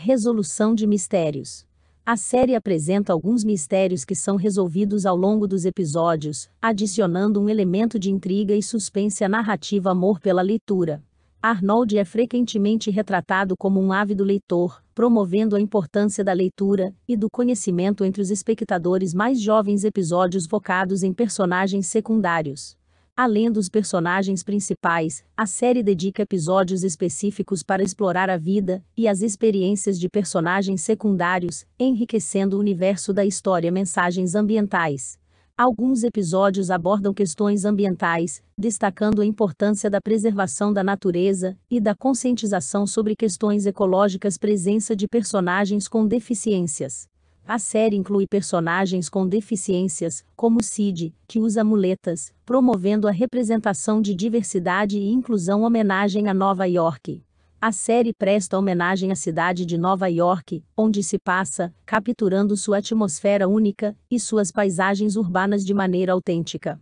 Resolução de mistérios. A série apresenta alguns mistérios que são resolvidos ao longo dos episódios, adicionando um elemento de intriga e suspense à narrativa amor pela leitura. Arnold é frequentemente retratado como um ávido leitor, promovendo a importância da leitura e do conhecimento entre os espectadores mais jovens, episódios focados em personagens secundários. Além dos personagens principais, a série dedica episódios específicos para explorar a vida e as experiências de personagens secundários, enriquecendo o universo da história Mensagens Ambientais. Alguns episódios abordam questões ambientais, destacando a importância da preservação da natureza e da conscientização sobre questões ecológicas, presença de personagens com deficiências. A série inclui personagens com deficiências, como Sid, que usa muletas, promovendo a representação de diversidade e inclusão homenagem a Nova York. A série presta homenagem à cidade de Nova York, onde se passa, capturando sua atmosfera única e suas paisagens urbanas de maneira autêntica.